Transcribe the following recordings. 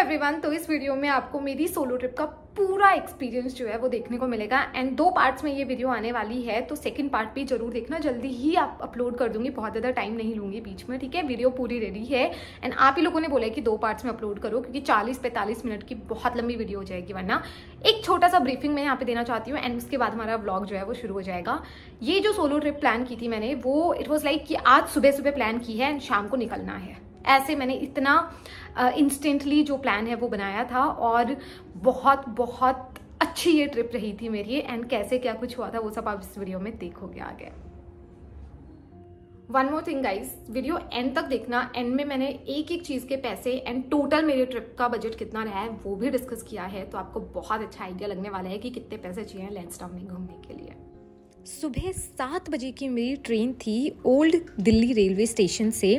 Everyone तो इस video में आपको मेरी सोलो ट्रिप का पूरा एक्सपीरियंस जो है वो देखने को मिलेगा एंड दो पार्ट्स में ये वीडियो आने वाली है तो सेकंड पार्ट भी जरूर देखना जल्दी ही आप अपलोड कर दूंगी बहुत ज़्यादा टाइम नहीं लूंगी बीच में ठीक है वीडियो पूरी रेडी है एंड आप ही लोगों ने बोला कि दो पार्ट्स में अपलोड करो क्योंकि चालीस पैंतालीस मिनट की बहुत लंबी वीडियो हो जाएगी वरना एक छोटा सा ब्रीफिंग मैं यहाँ पे देना चाहती हूँ एंड उसके बाद हमारा ब्लॉग जो है वो शुरू हो जाएगा ये जो सोलो ट्रिप प्लान की थी मैंने वो इट वॉज लाइक कि आज सुबह सुबह प्लान की है एंड शाम को निकलना है ऐसे मैंने इतना इंस्टेंटली जो प्लान है वो बनाया था और बहुत बहुत अच्छी ये ट्रिप रही थी मेरी एंड कैसे क्या कुछ हुआ था वो सब आप इस वीडियो में देखोगे आगे one more thing guys video end तक देखना एंड में मैंने एक एक चीज़ के पैसे एंड टोटल मेरे ट्रिप का बजट कितना रहा है वो भी डिस्कस किया है तो आपको बहुत अच्छा आइडिया लगने वाला है कि कितने पैसे चाहिए लेंस टाउन में घूमने के लिए सुबह सात बजे की मेरी ट्रेन थी ओल्ड दिल्ली रेलवे स्टेशन से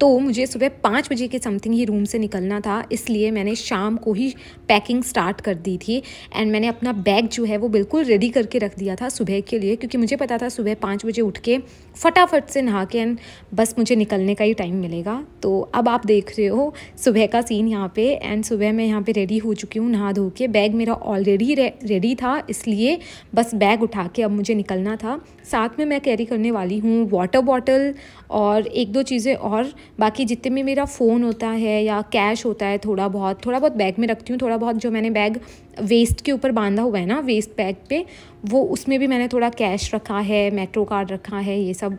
तो मुझे सुबह पाँच बजे के समथिंग ही रूम से निकलना था इसलिए मैंने शाम को ही पैकिंग स्टार्ट कर दी थी एंड मैंने अपना बैग जो है वो बिल्कुल रेडी करके रख दिया था सुबह के लिए क्योंकि मुझे पता था सुबह पाँच बजे उठ के फटाफट से नहा के एंड बस मुझे निकलने का ही टाइम मिलेगा तो अब आप देख रहे हो सुबह का सीन यहाँ पर एंड सुबह मैं यहाँ पर रेडी हो चुकी हूँ नहा धो के बैग मेरा ऑलरेडी रेडी था इसलिए बस बैग उठा के अब मुझे निकलना था साथ में मैं कैरी करने वाली हूँ वाटर बॉटल और एक दो चीज़ें और बाकी जितने में मेरा फ़ोन होता है या कैश होता है थोड़ा बहुत थोड़ा बहुत बैग में रखती हूँ थोड़ा बहुत जो मैंने बैग वेस्ट के ऊपर बांधा हुआ है ना वेस्ट बैग पे वो उसमें भी मैंने थोड़ा कैश रखा है मेट्रो कार्ड रखा है ये सब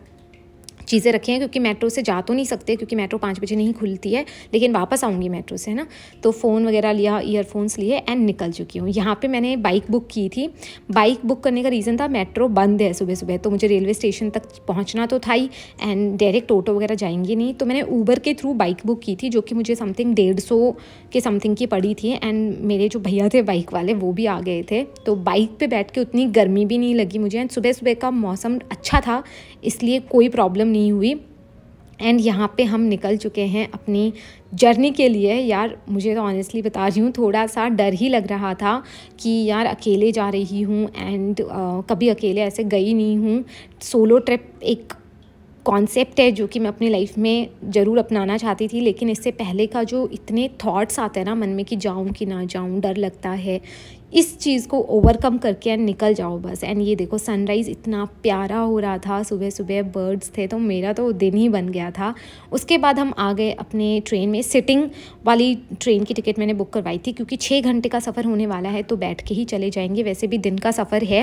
चीज़ें रखी हैं क्योंकि मेट्रो से जा तो नहीं सकते क्योंकि मेट्रो पाँच बजे नहीं खुलती है लेकिन वापस आऊँगी मेट्रो से है ना तो फ़ोन वगैरह लिया ईयरफोन्स लिए एंड निकल चुकी हूँ यहाँ पर मैंने बाइक बुक की थी बाइक बुक करने का रीज़न था मेट्रो बंद है सुबह सुबह तो मुझे रेलवे स्टेशन तक पहुँचना तो था ही एंड डायरेक्ट ऑटो वगैरह जाएंगे नहीं तो मैंने ऊबर के थ्रू बाइक बुक की थी जो कि मुझे समथिंग डेढ़ सौ के समथिंग की पड़ी थी एंड मेरे जो भैया थे बाइक वाले वो भी आ गए थे तो बाइक पे बैठ के उतनी गर्मी भी नहीं लगी मुझे एंड सुबह सुबह का मौसम अच्छा था इसलिए कोई प्रॉब्लम नहीं नहीं हुई एंड यहाँ पे हम निकल चुके हैं अपनी जर्नी के लिए यार मुझे तो ऑनेस्टली बता रही हूँ थोड़ा सा डर ही लग रहा था कि यार अकेले जा रही हूँ एंड uh, कभी अकेले ऐसे गई नहीं हूँ सोलो ट्रिप एक कॉन्सेप्ट है जो कि मैं अपनी लाइफ में ज़रूर अपनाना चाहती थी लेकिन इससे पहले का जो इतने थॉट्स आते हैं ना मन में कि जाऊँ कि ना जाऊँ डर लगता है इस चीज़ को ओवरकम करके एंड निकल जाओ बस एंड ये देखो सनराइज़ इतना प्यारा हो रहा था सुबह सुबह बर्ड्स थे तो मेरा तो दिन ही बन गया था उसके बाद हम आ गए अपने ट्रेन में सिटिंग वाली ट्रेन की टिकट मैंने बुक करवाई थी क्योंकि छः घंटे का सफ़र होने वाला है तो बैठ के ही चले जाएंगे वैसे भी दिन का सफ़र है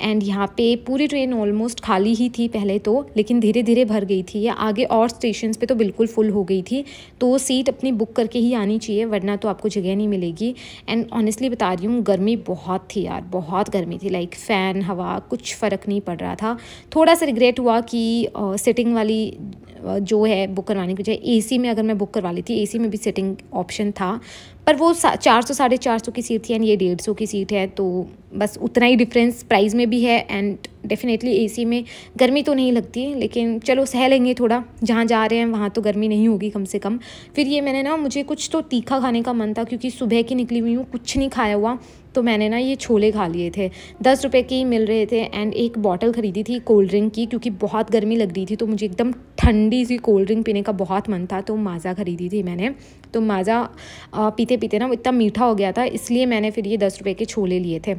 एंड यहाँ पर पूरी ट्रेन ऑलमोस्ट खाली ही थी पहले तो लेकिन धीरे धीरे भर गई थी या आगे और स्टेशन पर तो बिल्कुल फुल हो गई थी तो सीट अपनी बुक करके ही आनी चाहिए वरना तो आपको जगह नहीं मिलेगी एंड ऑनेस्टली बता रही हूँ गर्मी गर्मी बहुत थी यार बहुत गर्मी थी लाइक फ़ैन हवा कुछ फ़र्क नहीं पड़ रहा था थोड़ा सा रिग्रेट हुआ कि सेटिंग वाली जो है बुक करवाने की बजाय एसी में अगर मैं बुक करवा ली थी एसी में भी सेटिंग ऑप्शन था पर वो चार सौ साढ़े चार सौ की सीट थी एंड ये डेढ़ सौ की सीट है तो बस उतना ही डिफरेंस प्राइस में भी है एंड डेफिनेटली एसी में गर्मी तो नहीं लगती लेकिन चलो सह लेंगे थोड़ा जहाँ जा रहे हैं वहाँ तो गर्मी नहीं होगी कम से कम फिर ये मैंने ना मुझे कुछ तो तीखा खाने का मन था क्योंकि सुबह की निकली हुई हूँ कुछ नहीं खाया हुआ तो मैंने ना ये छोले खा लिए थे दस रुपये के ही मिल रहे थे एंड एक बॉटल ख़रीदी थी कोल्ड ड्रिंक की क्योंकि बहुत गर्मी लग रही थी तो मुझे एकदम ठंडी सी कोल्ड ड्रिंक पीने का बहुत मन था तो माज़ा ख़रीदी थी मैंने तो माज़ा पीते पीते ना इतना मीठा हो गया था इसलिए मैंने फिर ये दस रुपये के छोले लिए थे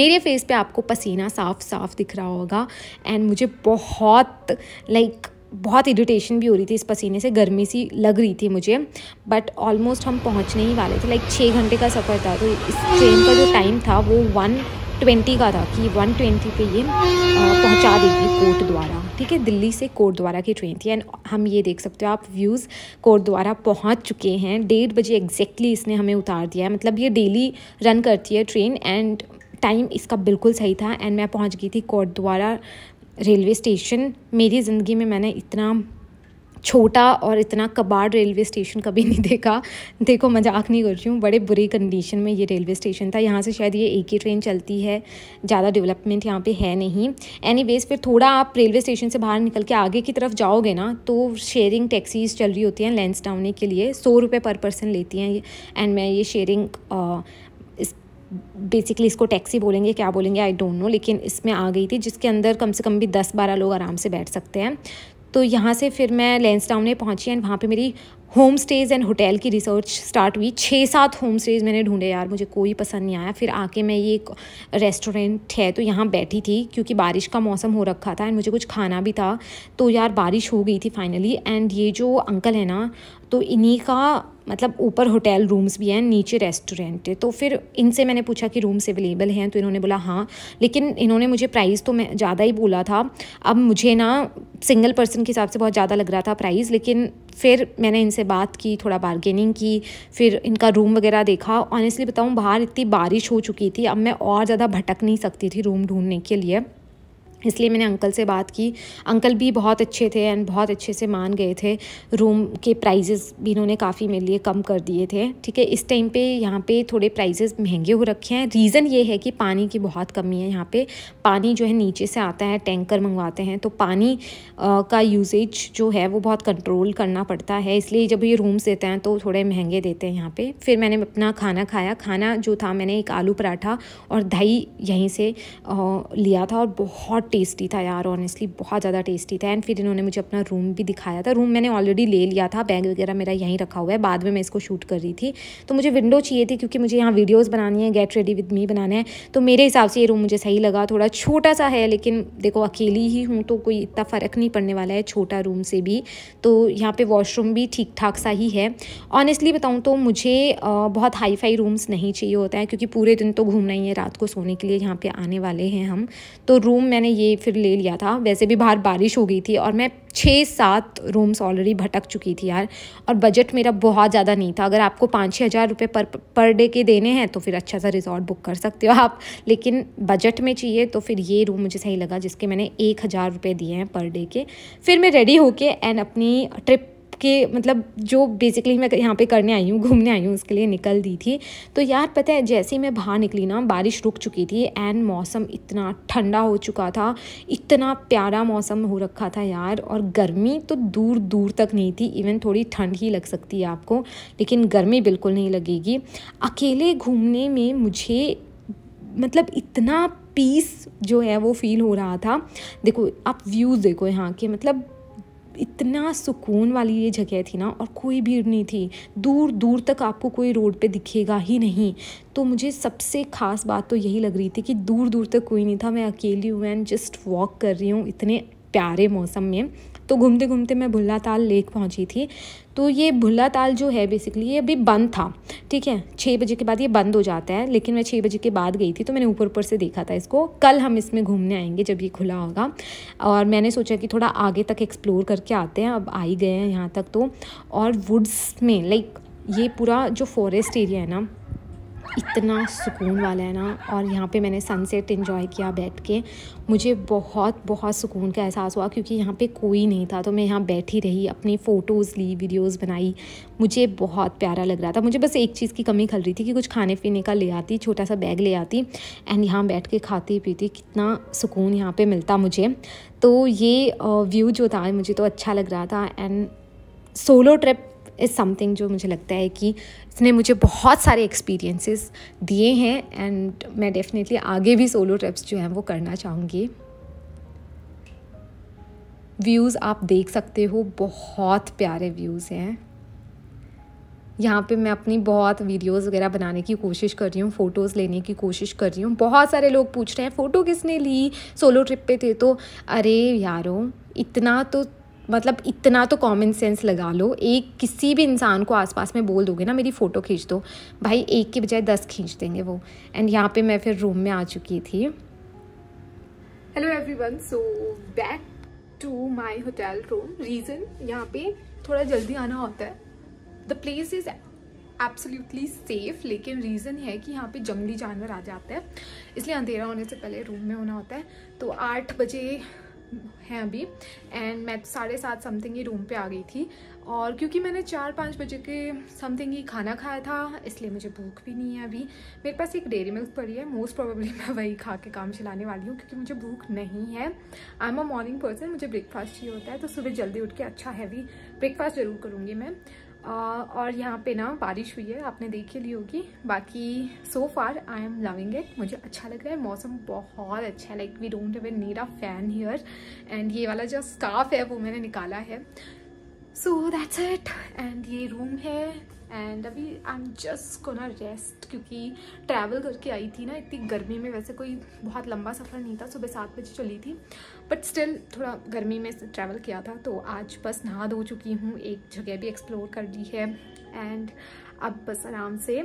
मेरे फेस पे आपको पसीना साफ साफ दिख रहा होगा एंड मुझे बहुत लाइक like, बहुत इरिटेशन भी हो रही थी इस पसीने से गर्मी सी लग रही थी मुझे बट ऑलमोस्ट हम पहुंचने ही वाले थे लाइक छः घंटे का सफ़र था तो इस ट्रेन का जो टाइम था वो वन ट्वेंटी का था कि वन ट्वेंटी पे ये पहुंचा देगी कोर्ट द्वारा ठीक है दिल्ली से कोर्ट द्वारा की ट्रेन थी एंड हम ये देख सकते हो आप व्यूज़ कोर्ट द्वारा पहुंच चुके हैं डेढ़ बजे एग्जैक्टली इसने हमें उतार दिया है मतलब ये डेली रन करती है ट्रेन एंड टाइम इसका बिल्कुल सही था एंड मैं पहुँच गई थी कोर्ट द्वारा रेलवे स्टेशन मेरी ज़िंदगी में मैंने इतना छोटा और इतना कबाड़ रेलवे स्टेशन कभी नहीं देखा देखो मजाक नहीं कर रही हूँ बड़े बुरी कंडीशन में ये रेलवे स्टेशन था यहाँ से शायद ये एक ही ट्रेन चलती है ज़्यादा डेवलपमेंट यहाँ पे है नहीं एनीवेज फिर थोड़ा आप रेलवे स्टेशन से बाहर निकल के आगे की तरफ जाओगे ना तो शेयरिंग टैक्सीज चल रही होती हैं लेंस डाउन के लिए सौ रुपये पर पर्सन लेती हैं एंड मैं ये शेयरिंग बेसिकली इसको टैक्सी बोलेंगे क्या बोलेंगे आई डोंट नो लेकिन इसमें आ गई थी जिसके अंदर कम से कम भी दस बारह लोग आराम से बैठ सकते हैं तो यहाँ से फिर मैं लेंस टाउन में पहुँची एंड वहाँ पे मेरी होम स्टेज़ एंड होटल की रिसर्च स्टार्ट हुई छः सात होम स्टेज़ मैंने ढूंढे यार मुझे कोई पसंद नहीं आया फिर आके मैं ये एक रेस्टोरेंट है तो यहाँ बैठी थी क्योंकि बारिश का मौसम हो रखा था एंड मुझे कुछ खाना भी था तो यार बारिश हो गई थी फाइनली एंड ये जो अंकल है ना तो इन्हीं का मतलब ऊपर होटल रूम्स भी हैं नीचे रेस्टोरेंट है तो फिर इनसे मैंने पूछा कि रूम्स अवेलेबल हैं तो इन्होंने बोला हाँ लेकिन इन्होंने मुझे प्राइस तो मैं ज़्यादा ही बोला था अब मुझे ना सिंगल पर्सन के हिसाब से बहुत ज़्यादा लग रहा था प्राइस लेकिन फिर मैंने इनसे से बात की थोड़ा बारगेनिंग की फिर इनका रूम वगैरह देखा ऑनेस्टली बताऊँ बाहर इतनी बारिश हो चुकी थी अब मैं और ज़्यादा भटक नहीं सकती थी रूम ढूंढने के लिए इसलिए मैंने अंकल से बात की अंकल भी बहुत अच्छे थे एंड बहुत अच्छे से मान गए थे रूम के प्राइजेस भी इन्होंने काफ़ी मेरे लिए कम कर दिए थे ठीक है इस टाइम पे यहाँ पे थोड़े प्राइजेस महंगे हो रखे हैं रीज़न ये है कि पानी की बहुत कमी है यहाँ पे पानी जो है नीचे से आता है टैंकर मंगवाते हैं तो पानी आ, का यूजेज जो है वो बहुत कंट्रोल करना पड़ता है इसलिए जब ये रूम्स देते हैं तो थोड़े महंगे देते हैं यहाँ पर फिर मैंने अपना खाना खाया खाना जो था मैंने एक आलू पराठा और दही यहीं से लिया था और बहुत टेस्टी था यार ऑनेस्टली बहुत ज़्यादा टेस्टी था एंड फिर इन्होंने मुझे अपना रूम भी दिखाया था रूम मैंने ऑलरेडी ले लिया था बैग वगैरह मेरा यहीं रखा हुआ है बाद में मैं इसको शूट कर रही थी तो मुझे विंडो चाहिए थी क्योंकि मुझे यहाँ वीडियोज़ बनानी है गेट रेडी विद मी बनाना है तो मेरे हिसाब से ये रूम मुझे सही लगा थोड़ा छोटा सा है लेकिन देखो अकेली ही हूँ तो कोई इतना फ़र्क नहीं पड़ने वाला है छोटा रूम से भी तो यहाँ पर वॉशरूम भी ठीक ठाक सा ही है ऑनेस्टली बताऊँ तो मुझे बहुत हाई फाई रूम्स नहीं चाहिए होता है क्योंकि पूरे दिन तो घूमना ही है रात को सोने के लिए यहाँ पे आने वाले हैं हम तो रूम मैंने ये फिर ले लिया था वैसे भी बाहर बारिश हो गई थी और मैं छः सात रूम्स ऑलरेडी भटक चुकी थी यार और बजट मेरा बहुत ज़्यादा नहीं था अगर आपको पाँच छः हज़ार रुपये पर पर डे के देने हैं तो फिर अच्छा सा रिजॉर्ट बुक कर सकते हो आप लेकिन बजट में चाहिए तो फिर ये रूम मुझे सही लगा जिसके मैंने एक हज़ार रुपये दिए हैं पर डे के फिर मैं रेडी होके एंड अपनी ट्रिप के मतलब जो बेसिकली मैं यहाँ पे करने आई हूँ घूमने आई हूँ उसके लिए निकल दी थी तो यार पता है जैसे ही मैं बाहर निकली ना बारिश रुक चुकी थी एंड मौसम इतना ठंडा हो चुका था इतना प्यारा मौसम हो रखा था यार और गर्मी तो दूर दूर तक नहीं थी इवन थोड़ी ठंड ही लग सकती है आपको लेकिन गर्मी बिल्कुल नहीं लगेगी अकेले घूमने में मुझे मतलब इतना पीस जो है वो फील हो रहा था देखो आप व्यूज़ देखो यहाँ के मतलब इतना सुकून वाली ये जगह थी ना और कोई भीड़ नहीं थी दूर दूर तक आपको कोई रोड पे दिखेगा ही नहीं तो मुझे सबसे ख़ास बात तो यही लग रही थी कि दूर दूर तक कोई नहीं था मैं अकेली हूँ एंड जस्ट वॉक कर रही हूँ इतने प्यारे मौसम में तो घूमते घूमते मैं भुल्ला ताल लेक पहुंची थी तो ये भुल्ला ताल जो है बेसिकली ये अभी बंद था ठीक है छः बजे के बाद ये बंद हो जाता है लेकिन मैं छः बजे के बाद गई थी तो मैंने ऊपर ऊपर से देखा था इसको कल हम इसमें घूमने आएंगे जब ये खुला होगा और मैंने सोचा कि थोड़ा आगे तक एक्सप्लोर करके आते हैं अब आ ही गए हैं यहाँ तक तो और वुड्स में लाइक ये पूरा जो फॉरेस्ट एरिया है ना इतना सुकून वाला है ना और यहाँ पे मैंने सनसेट इन्जॉय किया बैठ के मुझे बहुत बहुत सुकून का एहसास हुआ क्योंकि यहाँ पे कोई नहीं था तो मैं यहाँ बैठी रही अपनी फ़ोटोज़ ली वीडियोस बनाई मुझे बहुत प्यारा लग रहा था मुझे बस एक चीज़ की कमी खल रही थी कि कुछ खाने पीने का ले आती छोटा सा बैग ले आती एंड यहाँ बैठ के खाती पीती कितना सुकून यहाँ पर मिलता मुझे तो ये व्यू जो था मुझे तो अच्छा लग रहा था and solo trip is something जो मुझे लगता है कि इसने मुझे बहुत सारे एक्सपीरियंसेस दिए हैं एंड मैं डेफिनेटली आगे भी सोलो ट्रिप्स जो हैं वो करना चाहूँगी व्यूज़ आप देख सकते हो बहुत प्यारे व्यूज़ हैं यहाँ पे मैं अपनी बहुत वीडियोस वगैरह बनाने की कोशिश कर रही हूँ फ़ोटोज़ लेने की कोशिश कर रही हूँ बहुत सारे लोग पूछ रहे हैं फ़ोटो किसने ली सोलो ट्रिप पे थे तो अरे यारो इतना तो मतलब इतना तो कॉमन सेंस लगा लो एक किसी भी इंसान को आसपास में बोल दोगे ना मेरी फ़ोटो खींच दो भाई एक के बजाय दस खींच देंगे वो एंड यहाँ पे मैं फिर रूम में आ चुकी थी hello everyone so back to my hotel room reason यहाँ पे थोड़ा जल्दी आना होता है the place is absolutely safe लेकिन रीज़न है कि यहाँ पे जंगली जानवर आ जाते हैं इसलिए अंधेरा होने से पहले रूम में होना होता है तो आठ बजे हैं अभी एंड मैं साढ़े सात समथिंग ही रूम पे आ गई थी और क्योंकि मैंने चार पाँच बजे के समथिंग ही खाना खाया था इसलिए मुझे भूख भी नहीं है अभी मेरे पास एक डेरी मिल्क पड़ी है मोस्ट प्रोबेबली मैं वही खा के काम चलाने वाली हूँ क्योंकि मुझे भूख नहीं है I am a morning person मुझे ब्रेकफास्ट ही होता है तो सुबह जल्दी उठ के अच्छा हैवी ब्रेकफास्ट ज़रूर करूँगी मैं और यहाँ पे ना बारिश हुई है आपने देख ही ली होगी बाकी so far I am loving it मुझे अच्छा लग रहा है मौसम बहुत अच्छा है like we don't have a need a fan here and ये वाला जो स्काफ है वो मैंने निकाला है सो दैट्स इट एंड ये रूम है एंड अभी I am just gonna rest क्योंकि ट्रैवल करके आई थी ना इतनी गर्मी में वैसे कोई बहुत लंबा सफ़र नहीं था सुबह सात बजे चली थी बट स्टिल थोड़ा गर्मी में ट्रैवल किया था तो आज बस नहा धो चुकी हूँ एक जगह भी एक्सप्लोर कर ली है एंड अब बस आराम से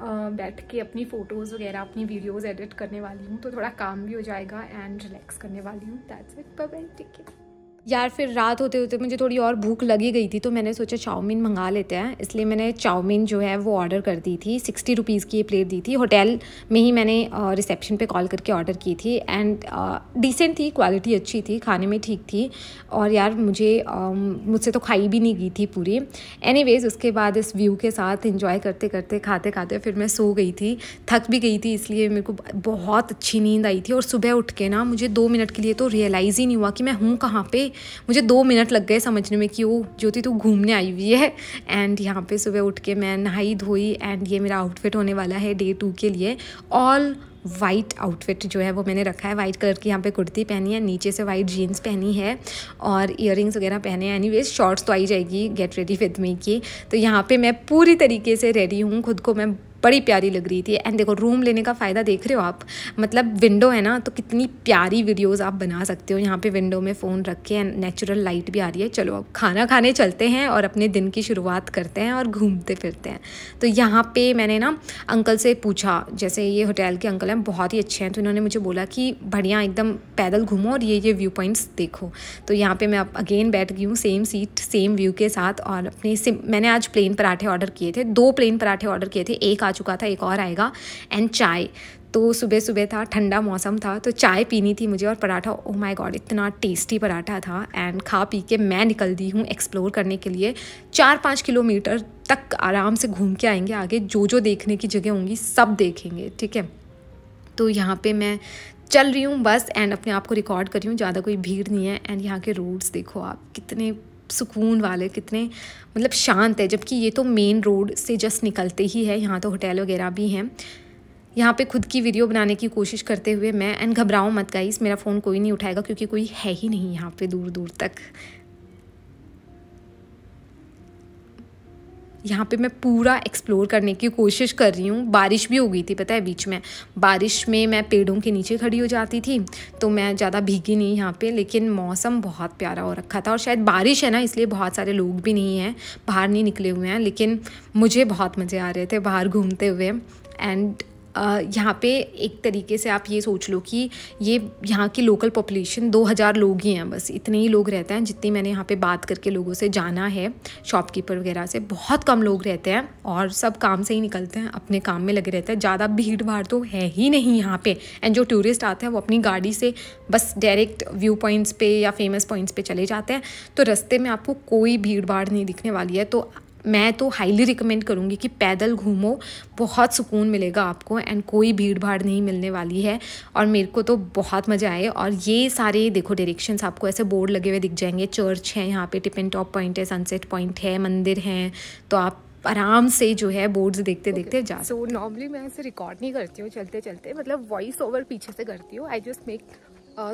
बैठ के अपनी फ़ोटोज़ वगैरह अपनी वीडियोज़ एडिट करने वाली हूँ तो थोड़ा काम भी हो जाएगा एंड रिलैक्स करने वाली हूँ that's it bye take care यार फिर रात होते होते मुझे थोड़ी और भूख लगी गई थी तो मैंने सोचा चाउमीन मंगा लेते हैं इसलिए मैंने चाउमीन जो है वो ऑर्डर कर दी थी सिक्सटी रुपीज़ की ये प्लेट दी थी होटल में ही मैंने रिसेप्शन पे कॉल करके ऑर्डर की थी एंड डिसेंट थी क्वालिटी अच्छी थी खाने में ठीक थी और यार मुझे मुझसे तो खाई भी नहीं गई थी पूरी एनी उसके बाद इस व्यू के साथ इंजॉय करते करते खाते खाते फिर मैं सो गई थी थक भी गई थी इसलिए मेरे को बहुत अच्छी नींद आई थी और सुबह उठ के ना मुझे दो मिनट के लिए तो रियलाइज़ ही नहीं हुआ कि मैं हूँ कहाँ पर मुझे दो मिनट लग गए समझने में कि वो ज्योति तू घूमने आई हुई है एंड यहाँ पे सुबह उठ के मैं नहाई धोई एंड ये मेरा आउटफिट होने वाला है डे टू के लिए ऑल वाइट आउटफिट जो है वो मैंने रखा है वाइट कलर की यहाँ पे कुर्ती पहनी है नीचे से वाइट जीन्स पहनी है और इयर वगैरह पहने हैं एनी शॉर्ट्स तो आई जाएगी गेट रेडी विद मी की तो यहाँ पे मैं पूरी तरीके से रेडी हूँ खुद को मैं बड़ी प्यारी लग रही थी एंड देखो रूम लेने का फ़ायदा देख रहे हो आप मतलब विंडो है ना तो कितनी प्यारी वीडियोज़ आप बना सकते हो यहाँ पे विंडो में फ़ोन रख के एंड नेचुरल लाइट भी आ रही है चलो अब खाना खाने चलते हैं और अपने दिन की शुरुआत करते हैं और घूमते फिरते हैं तो यहाँ पर मैंने ना अंकल से पूछा जैसे ये होटल के अंकल हैं बहुत ही अच्छे हैं तो इन्होंने मुझे बोला कि बढ़िया एकदम पैदल घूमो और ये ये व्यू पॉइंट्स देखो तो यहाँ पे मैं अब अगेन बैठ गई हूँ सेम सीट सेम व्यू के साथ और अपने मैंने आज प्लेन पराठे ऑर्डर किए थे दो प्लेन पराठे ऑर्डर किए थे एक आज चुका था एक और आएगा एंड चाय तो सुबह सुबह था ठंडा मौसम था तो चाय पीनी थी मुझे और पराठा ओ माय गॉड इतना टेस्टी पराठा था एंड खा पी के मैं निकल दी हूँ एक्सप्लोर करने के लिए चार पाँच किलोमीटर तक आराम से घूम के आएंगे आगे जो जो देखने की जगह होंगी सब देखेंगे ठीक है तो यहाँ पे मैं चल रही हूँ बस एंड अपने आप को रिकॉर्ड कर रही हूँ ज़्यादा कोई भीड़ नहीं है एंड यहाँ के रोड्स देखो आप कितने सुकून वाले कितने मतलब शांत है जबकि ये तो मेन रोड से जस्ट निकलते ही है यहाँ तो होटल वगैरह भी हैं यहाँ पे खुद की वीडियो बनाने की कोशिश करते हुए मैं एंड घबराओ मत गाइस मेरा फ़ोन कोई नहीं उठाएगा क्योंकि कोई है ही नहीं यहाँ पे दूर दूर तक यहाँ पे मैं पूरा एक्सप्लोर करने की कोशिश कर रही हूँ बारिश भी हो गई थी पता है बीच में बारिश में मैं पेड़ों के नीचे खड़ी हो जाती थी तो मैं ज़्यादा भीगी नहीं यहाँ पे लेकिन मौसम बहुत प्यारा हो रखा अच्छा था और शायद बारिश है ना इसलिए बहुत सारे लोग भी नहीं हैं बाहर नहीं निकले हुए हैं लेकिन मुझे बहुत मज़े आ रहे थे बाहर घूमते हुए एंड यहाँ पे एक तरीके से आप ये सोच लो कि ये यहाँ की लोकल पॉपुलेशन 2000 लोग ही हैं बस इतने ही लोग रहते हैं जितनी मैंने यहाँ पे बात करके लोगों से जाना है शॉपकीपर वगैरह से बहुत कम लोग रहते हैं और सब काम से ही निकलते हैं अपने काम में लगे रहते हैं ज़्यादा भीड़ भाड़ तो है ही नहीं यहाँ पर एंड जो टूरिस्ट आते हैं वो अपनी गाड़ी से बस डायरेक्ट व्यू पॉइंट्स पर या फेमस पॉइंट्स पर चले जाते हैं तो रस्ते में आपको कोई भीड़ भाड़ नहीं दिखने वाली है तो मैं तो हाईली रिकमेंड करूँगी कि पैदल घूमो बहुत सुकून मिलेगा आपको एंड कोई भीड़ भाड़ नहीं मिलने वाली है और मेरे को तो बहुत मज़ा आए और ये सारे देखो डायरेक्शंस आपको ऐसे बोर्ड लगे हुए दिख जाएंगे चर्च है यहाँ पे टिपिन टॉप पॉइंट है सनसेट पॉइंट है मंदिर हैं तो आप आराम से जो है बोर्ड्स देखते okay. देखते जा सो so, नॉर्मली मैं ऐसे रिकॉर्ड नहीं करती हूँ चलते चलते मतलब वॉइस ओवर पीछे से करती हूँ I just make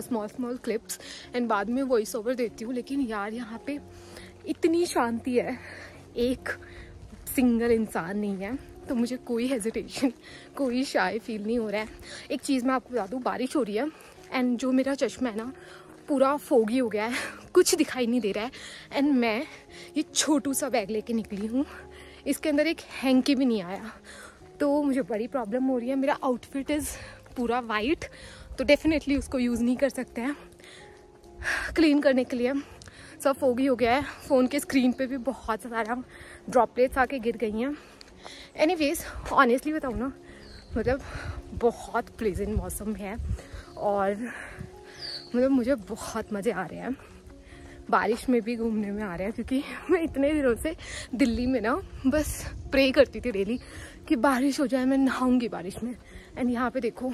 small small clips and बाद में वॉइस ओवर देती हूँ लेकिन यार यहाँ पे इतनी शांति है एक सिंगल इंसान नहीं है तो मुझे कोई हेजिटेशन कोई शाय फील नहीं हो रहा है एक चीज़ मैं आपको बता दूँ बारिश हो रही है एंड जो मेरा चश्मा है ना पूरा फोगी हो गया है कुछ दिखाई नहीं दे रहा है एंड मैं ये छोटू सा बैग लेके निकली हूँ इसके अंदर एक हैंकी भी नहीं आया तो मुझे बड़ी प्रॉब्लम हो रही है मेरा आउटफिट इज़ पूरा वाइट तो डेफिनेटली उसको यूज़ नहीं कर सकते हैं क्लीन करने के लिए सब फोगी हो गया है फ़ोन के स्क्रीन पे भी बहुत सारा ड्रॉपलेट्स आके गिर गई हैं एनी वेज ऑनेस्टली बताऊँ ना मतलब बहुत प्लेजेंट मौसम है और मतलब मुझे बहुत मज़े आ रहे हैं बारिश में भी घूमने में आ रहे हैं क्योंकि मैं इतने दिनों से दिल्ली में ना बस प्रे करती थी डेली कि बारिश हो जाए मैं नहाऊंगी बारिश में एंड यहाँ पे देखो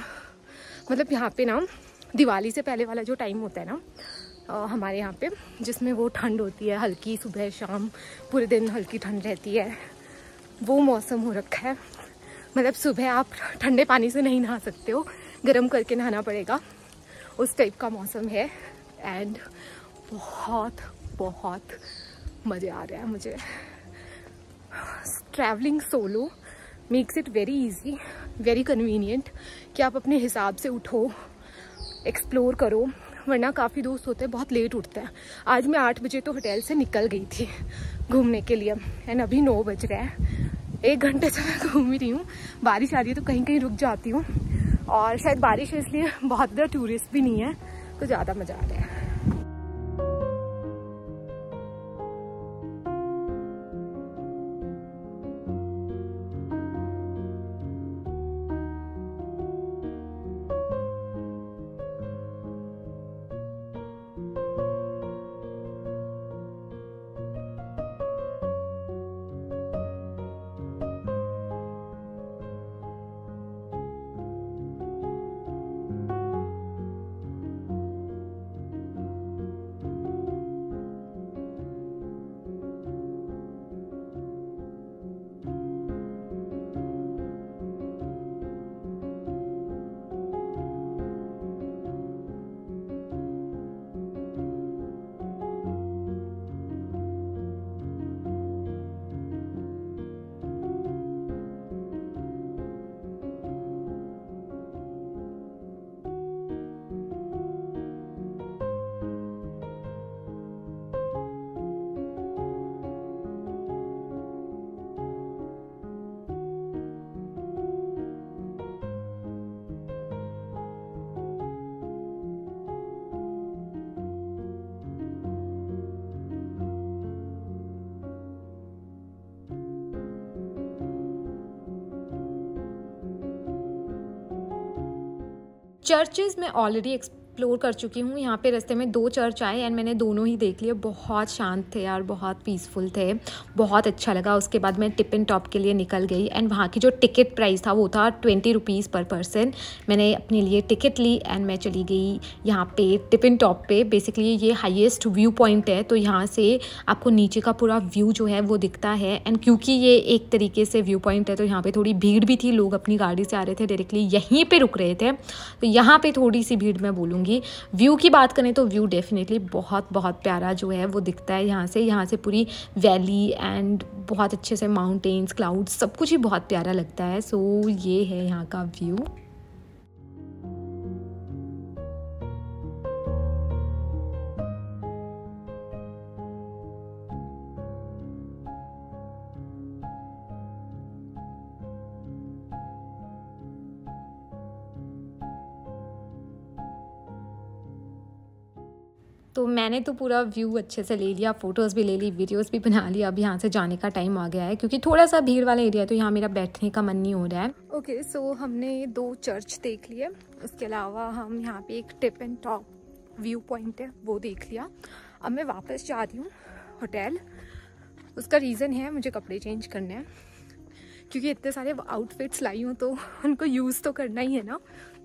मतलब यहाँ पे ना दिवाली से पहले वाला जो टाइम होता है ना हमारे यहाँ पे जिसमें वो ठंड होती है हल्की सुबह शाम पूरे दिन हल्की ठंड रहती है वो मौसम हो रखा है मतलब सुबह आप ठंडे पानी से नहीं नहा सकते हो गर्म करके नहाना पड़ेगा उस टाइप का मौसम है एंड बहुत बहुत मज़े आ रहा है मुझे travelling solo makes it very easy very convenient कि आप अपने हिसाब से उठो एक्सप्लोर करो वरना काफ़ी दोस्त होते हैं बहुत लेट उठते हैं आज मैं आठ बजे तो होटल से निकल गई थी घूमने के लिए एंड अभी नौ बज रहा है एक घंटे से मैं घूम ही रही हूँ बारिश आ रही है तो कहीं कहीं रुक जाती हूँ और शायद बारिश है इसलिए बहुत ज़्यादा टूरिस्ट भी नहीं है तो ज़्यादा मज़ा आ रहा है चर्चेज में ऑलरेडी एक्सप्लोर कर चुकी हूँ यहाँ पे रास्ते में दो चर्च आए एंड मैंने दोनों ही देख लिए बहुत शांत थे यार बहुत पीसफुल थे बहुत अच्छा लगा उसके बाद मैं टिप एंड टॉप के लिए निकल गई एंड वहाँ की जो टिकट प्राइस था वो था ट्वेंटी रुपीज़ पर पर्सन मैंने अपने लिए टिकट ली एंड मैं चली गई यहाँ पे टिप एंड टॉप पे बेसिकली ये हाइएस्ट व्यू पॉइंट है तो यहाँ से आपको नीचे का पूरा व्यू जो है वो दिखता है एंड क्योंकि ये एक तरीके से व्यू पॉइंट है तो यहाँ पर थोड़ी भीड़ भी थी लोग अपनी गाड़ी से आ रहे थे डायरेक्टली यहीं पर रुक रहे थे तो यहाँ पर थोड़ी सी भीड़ मैं बोलूँगी कहूँगी व्यू की बात करें तो व्यू डेफिनेटली बहुत बहुत प्यारा जो है वो दिखता है यहाँ से यहाँ से पूरी वैली एंड बहुत अच्छे से माउंटेन्स क्लाउड्स सब कुछ ही बहुत प्यारा लगता है सो so, ये है यहाँ का व्यू तो मैंने तो पूरा व्यू अच्छे से ले लिया फ़ोटोज़ भी ले ली वीडियोज़ भी बना लिया अब यहाँ से जाने का टाइम आ गया है क्योंकि थोड़ा सा भीड़ वाला एरिया है तो यहाँ मेरा बैठने का मन नहीं हो रहा है ओके okay, सो so हमने दो चर्च देख लिए उसके अलावा हम यहाँ पे एक tip and top view point है वो देख लिया अब मैं वापस जा रही हूँ होटल उसका रीज़न है मुझे कपड़े चेंज करने हैं क्योंकि इतने सारे आउटफिट्स लाई हूँ तो उनको यूज़ तो करना ही है ना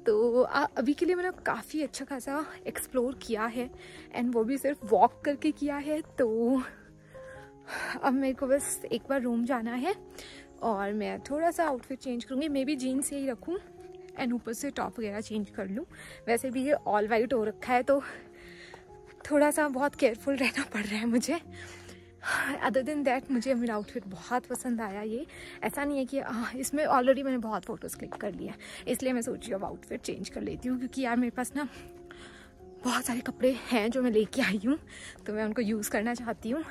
तो आ, अभी के लिए मैंने काफ़ी अच्छा खासा एक्सप्लोर किया है एंड वो भी सिर्फ वॉक करके किया है तो अब मेरे को बस एक बार रूम जाना है और मैं थोड़ा सा आउटफिट चेंज करूँगी मे बी जीन्स यही रखूँ एंड ऊपर से टॉप वगैरह चेंज कर लूँ वैसे भी ये ऑल वाइट हो रखा है तो थोड़ा सा बहुत केयरफुल रहना पड़ रहा है मुझे अदर देन दैट मुझे मेरा आउटफिट बहुत पसंद आया ये ऐसा नहीं है कि आ, इसमें ऑलरेडी मैंने बहुत फ़ोटोज़ क्लिक कर लिया इसलिए मैं सोच रही हूँ अब आउटफिट चेंज कर लेती हूँ क्योंकि यार मेरे पास ना बहुत सारे कपड़े हैं जो मैं लेके आई हूँ तो मैं उनको यूज़ करना चाहती हूँ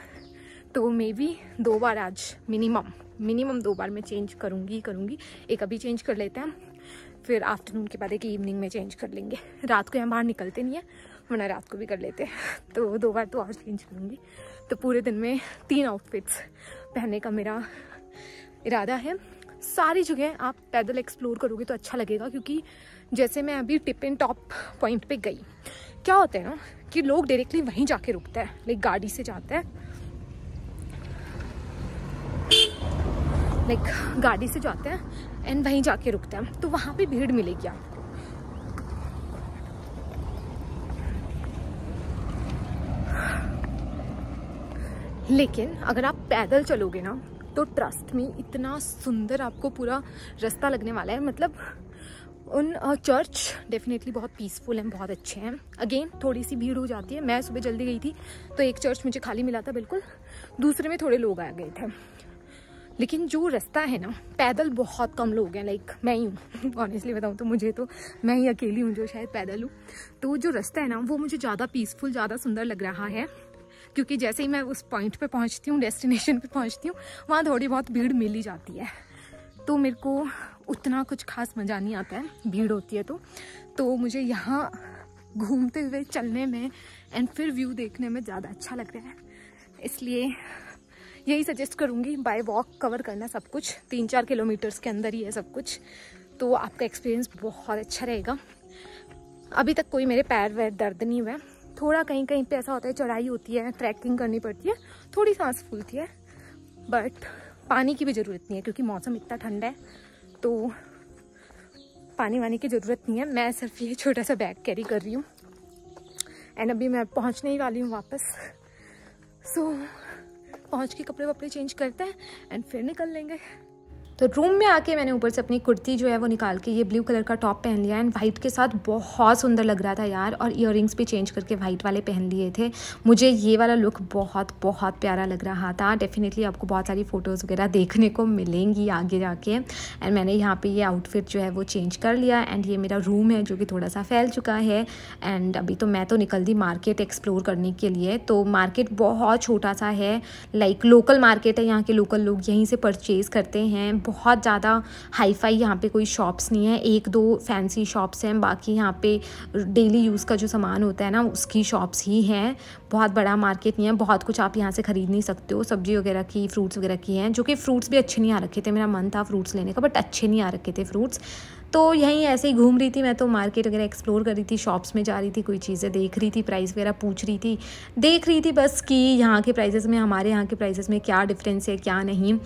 तो मे बी दो बार आज मिनिमम मिनिमम दो बार मैं चेंज करूँगी करूँगी एक अभी चेंज कर लेते हैं फिर आफ्टरनून के बाद एक इवनिंग में चेंज कर लेंगे रात को यहाँ बाहर निकलते नहीं है वरना रात को भी कर लेते हैं तो दो बार तो और चेंज करूँगी तो पूरे दिन में तीन आउटफिट्स पहनने का मेरा इरादा है सारी जगह आप पैदल एक्सप्लोर करोगे तो अच्छा लगेगा क्योंकि जैसे मैं अभी टिप एंड टॉप पॉइंट पे गई क्या होता है ना कि लोग डायरेक्टली वहीं जाके रुकते हैं लाइक गाड़ी से जाते हैं लाइक गाड़ी से जाते हैं एंड वहीं जाके रुकते हैं तो वहाँ पे भीड़ मिलेगी आप लेकिन अगर आप पैदल चलोगे ना तो ट्रस्ट में इतना सुंदर आपको पूरा रास्ता लगने वाला है मतलब उन चर्च डेफिनेटली बहुत पीसफुल हैं बहुत अच्छे हैं अगेन थोड़ी सी भीड़ हो जाती है मैं सुबह जल्दी गई थी तो एक चर्च मुझे खाली मिला था बिल्कुल दूसरे में थोड़े लोग आ गए थे लेकिन जो रास्ता है ना पैदल बहुत कम लोग हैं लाइक मैं ही हूँ ऑनेस्टली बताऊँ तो मुझे तो मैं ही अकेली हूँ जो शायद पैदल हूँ तो जो रास्ता है ना वो मुझे ज़्यादा पीसफुल ज़्यादा सुंदर लग रहा है क्योंकि जैसे ही मैं उस पॉइंट पे पहुंचती हूँ डेस्टिनेशन पे पहुंचती हूँ वहाँ थोड़ी बहुत भीड़ मिल ही जाती है तो मेरे को उतना कुछ खास मज़ा नहीं आता है भीड़ होती है तो तो मुझे यहाँ घूमते हुए चलने में एंड फिर व्यू देखने में ज़्यादा अच्छा लग रहा है इसलिए यही सजेस्ट करूँगी बाय वॉक कवर करना सब कुछ तीन चार किलोमीटर्स के अंदर ही है सब कुछ तो आपका एक्सपीरियंस बहुत अच्छा रहेगा अभी तक कोई मेरे पैर वैर दर्द नहीं हुआ थोड़ा कहीं कहीं पे ऐसा होता है चढ़ाई होती है ट्रैकिंग करनी पड़ती है थोड़ी सांस फूलती है बट पानी की भी ज़रूरत नहीं है क्योंकि मौसम इतना ठंडा है तो पानी वानी की ज़रूरत नहीं है मैं सिर्फ ये छोटा सा बैग कैरी कर रही हूँ एंड अभी मैं पहुँचने ही वाली हूँ वापस सो so, पहुँच के कपड़े वपड़े चेंज करते हैं एंड फिर निकल लेंगे तो रूम में आके मैंने ऊपर से अपनी कुर्ती जो है वो निकाल के ये ब्लू कलर का टॉप पहन लिया एंड वाइट के साथ बहुत सुंदर लग रहा था यार और इयर भी चेंज करके वाइट वाले पहन लिए थे मुझे ये वाला लुक बहुत बहुत प्यारा लग रहा था डेफिनेटली आपको बहुत सारी फ़ोटोज़ वगैरह देखने को मिलेंगी आगे जाके एंड मैंने यहाँ पर ये आउटफिट जो है वो चेंज कर लिया एंड ये मेरा रूम है जो कि थोड़ा सा फैल चुका है एंड अभी तो मैं तो निकल दी मार्केट एक्सप्लोर करने के लिए तो मार्केट बहुत छोटा सा है लाइक लोकल मार्केट है यहाँ के लोकल लोग यहीं से परचेज़ करते हैं बहुत ज़्यादा हाई फाई यहाँ पर कोई शॉप्स नहीं है एक दो फैंसी शॉप्स हैं बाकी यहाँ पे डेली यूज़ का जो सामान होता है ना उसकी शॉप्स ही हैं बहुत बड़ा मार्केट नहीं है बहुत कुछ आप यहाँ से ख़रीद नहीं सकते हो सब्जी वगैरह की फ्रूट्स वगैरह की हैं जो कि फ्रूट्स भी अच्छे नहीं आ रखे थे मेरा मन था फ्रूट्स लेने का बट अच्छे नहीं आ रखे थे फ्रूट्स तो यहीं ऐसे ही घूम रही थी मैं तो मार्केट वगैरह एक्सप्लोर कर रही थी शॉप्स में जा रही थी कोई चीज़ें देख रही थी प्राइस वगैरह पूछ रही थी देख रही थी बस कि यहाँ के प्राइसेस में हमारे यहाँ के प्राइसेस में क्या डिफरेंस है क्या नहीं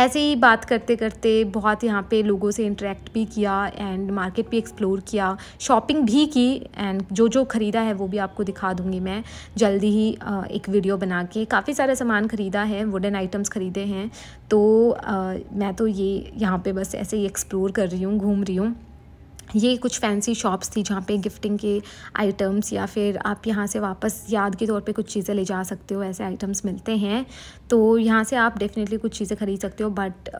ऐसे ही बात करते करते बहुत यहाँ पे लोगों से इंटरेक्ट भी किया एंड मार्केट भी एक्सप्लोर किया शॉपिंग भी की एंड जो जो ख़रीदा है वो भी आपको दिखा दूँगी मैं जल्दी ही एक वीडियो बना के काफ़ी सारा सामान ख़रीदा है वुडन आइटम्स ख़रीदे हैं तो मैं तो ये यहाँ पर बस ऐसे ही एक्सप्लोर कर रही हूँ घूम रही हूँ ये कुछ फैंसी शॉप्स थी जहाँ पे गिफ्टिंग के आइटम्स या फिर आप यहाँ से वापस याद के तौर पे कुछ चीज़ें ले जा सकते हो ऐसे आइटम्स मिलते हैं तो यहाँ से आप डेफ़िनेटली कुछ चीज़ें ख़रीद सकते हो बट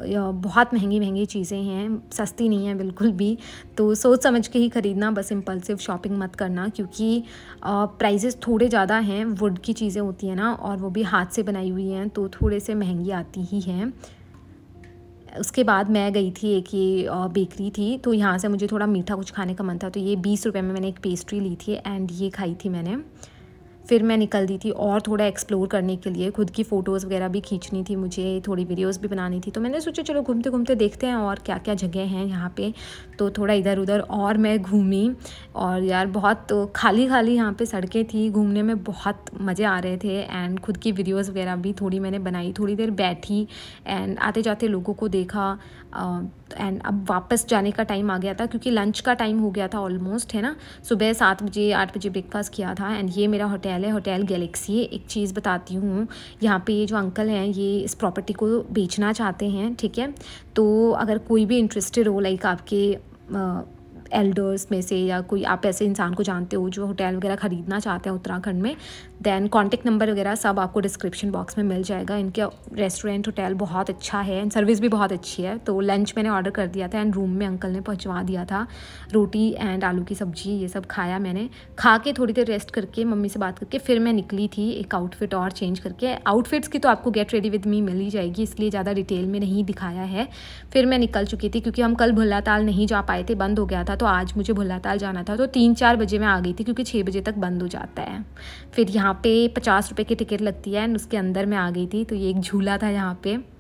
बहुत महंगी महंगी चीज़ें हैं सस्ती नहीं है बिल्कुल भी तो सोच समझ के ही ख़रीदना बस इम्पल्सिव शॉपिंग मत करना क्योंकि प्राइजेस थोड़े ज़्यादा हैं वुड की चीज़ें होती हैं ना और वो भी हाथ से बनाई हुई हैं तो थोड़े से महंगी आती ही हैं उसके बाद मैं गई थी एक ये बेकरी थी तो यहाँ से मुझे थोड़ा मीठा कुछ खाने का मन था तो ये बीस रुपये में मैंने एक पेस्ट्री ली थी एंड ये खाई थी मैंने फिर मैं निकल दी थी और थोड़ा एक्सप्लोर करने के लिए खुद की फ़ोटोज़ वगैरह भी खींचनी थी मुझे थोड़ी वीडियोज़ भी बनानी थी तो मैंने सोचा चलो घूमते घूमते देखते हैं और क्या क्या जगह हैं यहाँ पे तो थोड़ा इधर उधर और मैं घूमी और यार बहुत तो खाली खाली यहाँ पे सड़कें थी घूमने में बहुत मज़े आ रहे थे एंड खुद की वीडियोज़ वगैरह भी थोड़ी मैंने बनाई थोड़ी देर बैठी एंड आते जाते लोगों को देखा एंड अब वापस जाने का टाइम आ गया था क्योंकि लंच का टाइम हो गया था ऑलमोस्ट है ना सुबह सात बजे आठ बजे ब्रेकफास्ट किया था एंड ये मेरा होटल होटल है होटल गैलेक्सी एक चीज़ बताती हूँ यहाँ पे ये जो अंकल हैं ये इस प्रॉपर्टी को बेचना चाहते हैं ठीक है तो अगर कोई भी इंटरेस्टेड हो लाइक आपके एल्डर्स में से या कोई आप ऐसे इंसान को जानते हो जो होटल वगैरह ख़रीदना चाहते हैं उत्तराखंड में दैन कॉन्टैक्ट नंबर वगैरह सब आपको डिस्क्रिप्शन बॉक्स में मिल जाएगा इनका रेस्टोरेंट होटल बहुत अच्छा है एंड सर्विस भी बहुत अच्छी है तो लंच मैंने ऑर्डर कर दिया था एंड रूम में अंकल ने पहुँचवा दिया था रोटी एंड आलू की सब्जी ये सब खाया मैंने खा के थोड़ी देर रेस्ट करके मम्मी से बात करके फिर मैं निकली थी एक आउटफिट और चेंज करके आउटफिट्स की तो आपको गेट रेडी विद मी मिल ही जाएगी इसलिए ज़्यादा डिटेल में नहीं दिखाया है फिर मैं निकल चुकी थी क्योंकि हम कल भुला ताल नहीं जा पाए थे बंद हो गया था तो आज मुझे भुल्ला ताल जाना था तो तीन चार बजे मैं आ गई थी क्योंकि छः बजे तक बंद हो जाता है फिर यहाँ यहाँ पे पचास रुपये की टिकट लगती है एंड उसके अंदर मैं आ गई थी तो ये एक झूला था यहाँ पे